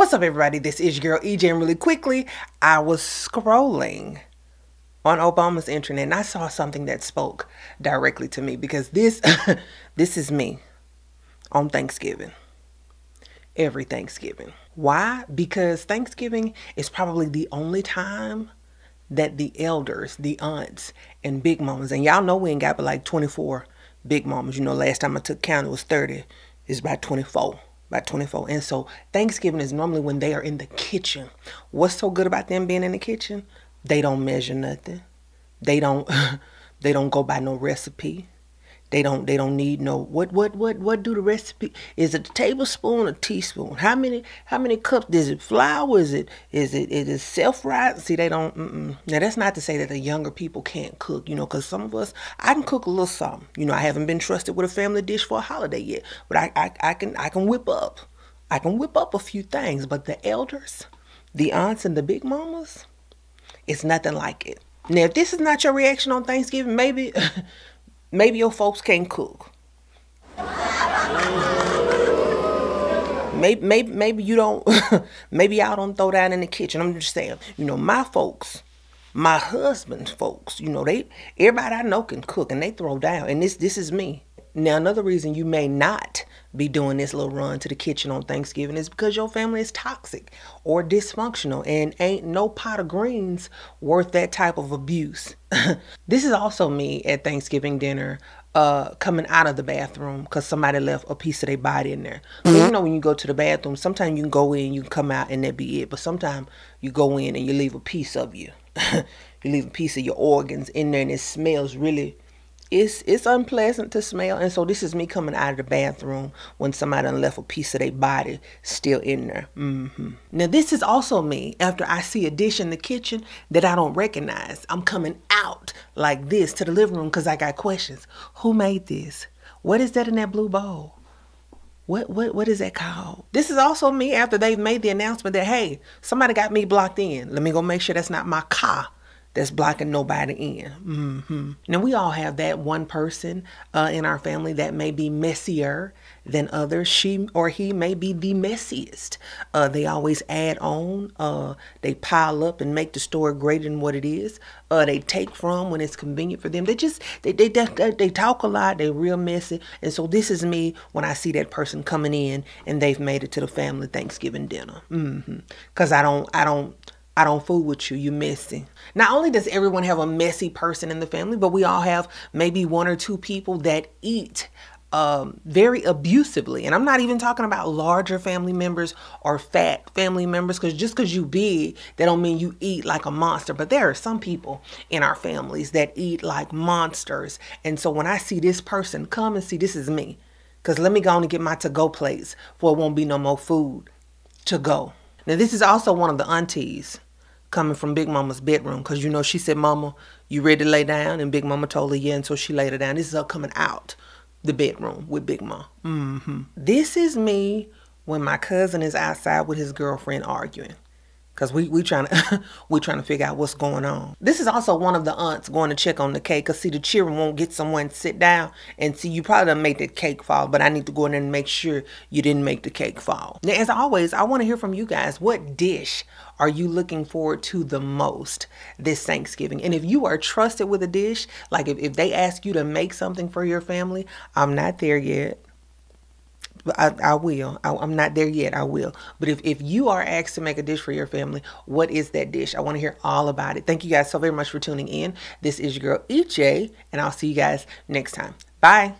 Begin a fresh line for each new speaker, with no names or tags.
What's up, everybody? This is your girl EJ, and really quickly, I was scrolling on Obama's internet and I saw something that spoke directly to me because this this is me on Thanksgiving. Every Thanksgiving. Why? Because Thanksgiving is probably the only time that the elders, the aunts, and big mamas, and y'all know we ain't got but like 24 big mamas. You know, last time I took count, it was 30. It's about 24 by 24. And so Thanksgiving is normally when they are in the kitchen. What's so good about them being in the kitchen? They don't measure nothing. They don't they don't go by no recipe. They don't they don't need no what what what what do the recipe is it a tablespoon a teaspoon? How many how many cups is it flour? Is it is it is it self rising? See they don't mm -mm. now that's not to say that the younger people can't cook, you know, because some of us I can cook a little something. You know, I haven't been trusted with a family dish for a holiday yet. But I I, I can I can whip up. I can whip up a few things, but the elders, the aunts and the big mamas, it's nothing like it. Now, if this is not your reaction on Thanksgiving, maybe maybe your folks can't cook. Maybe, maybe, maybe you don't, maybe y'all don't throw down in the kitchen. I'm just saying, you know, my folks, my husband's folks, you know, they, everybody I know can cook and they throw down. And this, this is me. Now, another reason you may not be doing this little run to the kitchen on Thanksgiving is because your family is toxic or dysfunctional and ain't no pot of greens worth that type of abuse. this is also me at Thanksgiving dinner uh, coming out of the bathroom because somebody left a piece of their body in there. So, you mm-hmm. know, when you go to the bathroom, sometimes you can go in, you can come out, and that be it. But sometimes you go in and you leave a piece of you. you leave a piece of your organs in there, and it smells really it's it's unpleasant to smell and so this is me coming out of the bathroom when somebody left a piece of their body still in there mm -hmm. now this is also me after i see a dish in the kitchen that i don't recognize i'm coming out like this to the living room because i got questions who made this what is that in that blue bowl what what what is that called? This is also me after they've made the announcement that hey, somebody got me blocked in. Let me go make sure that's not my car that's blocking nobody in. Mm-hmm. Now, we all have that one person uh, in our family that may be messier than others. She or he may be the messiest. Uh, they always add on, uh, they pile up and make the store greater than what it is. Uh, they take from when it's convenient for them. They just, they, they, they, they talk a lot, they real messy. And so, this is me when I see that person coming in and they've made it to the family Thanksgiving dinner. Because mm-hmm. I don't, I don't I don't fool with you. You messy. Not only does everyone have a messy person in the family, but we all have maybe one or two people that eat um, very abusively. And I'm not even talking about larger family members or fat family members, because just because you big, that don't mean you eat like a monster. But there are some people in our families that eat like monsters. And so when I see this person, come and see, this is me. Because let me go and get my to-go plates, for it won't be no more food to go. Now, this is also one of the aunties coming from Big Mama's bedroom because you know she said, Mama, you ready to lay down? And Big Mama told her, Yeah, and so she laid her down. This is her coming out the bedroom with Big Mom. Mm -hmm. This is me when my cousin is outside with his girlfriend arguing. Cause we we trying to we trying to figure out what's going on. This is also one of the aunts going to check on the cake. Cause see, the children won't get someone to sit down and see you probably done made the cake fall. But I need to go in and make sure you didn't make the cake fall. Now, as always, I want to hear from you guys. What dish are you looking forward to the most this Thanksgiving? And if you are trusted with a dish, like if, if they ask you to make something for your family, I'm not there yet. I, I will. I, am not there yet. I will. But if, if you are asked to make a dish for your family, what is that dish? I want to hear all about it. Thank you guys so very much for tuning in. This is your girl, EJ, and I'll see you guys next time. Bye.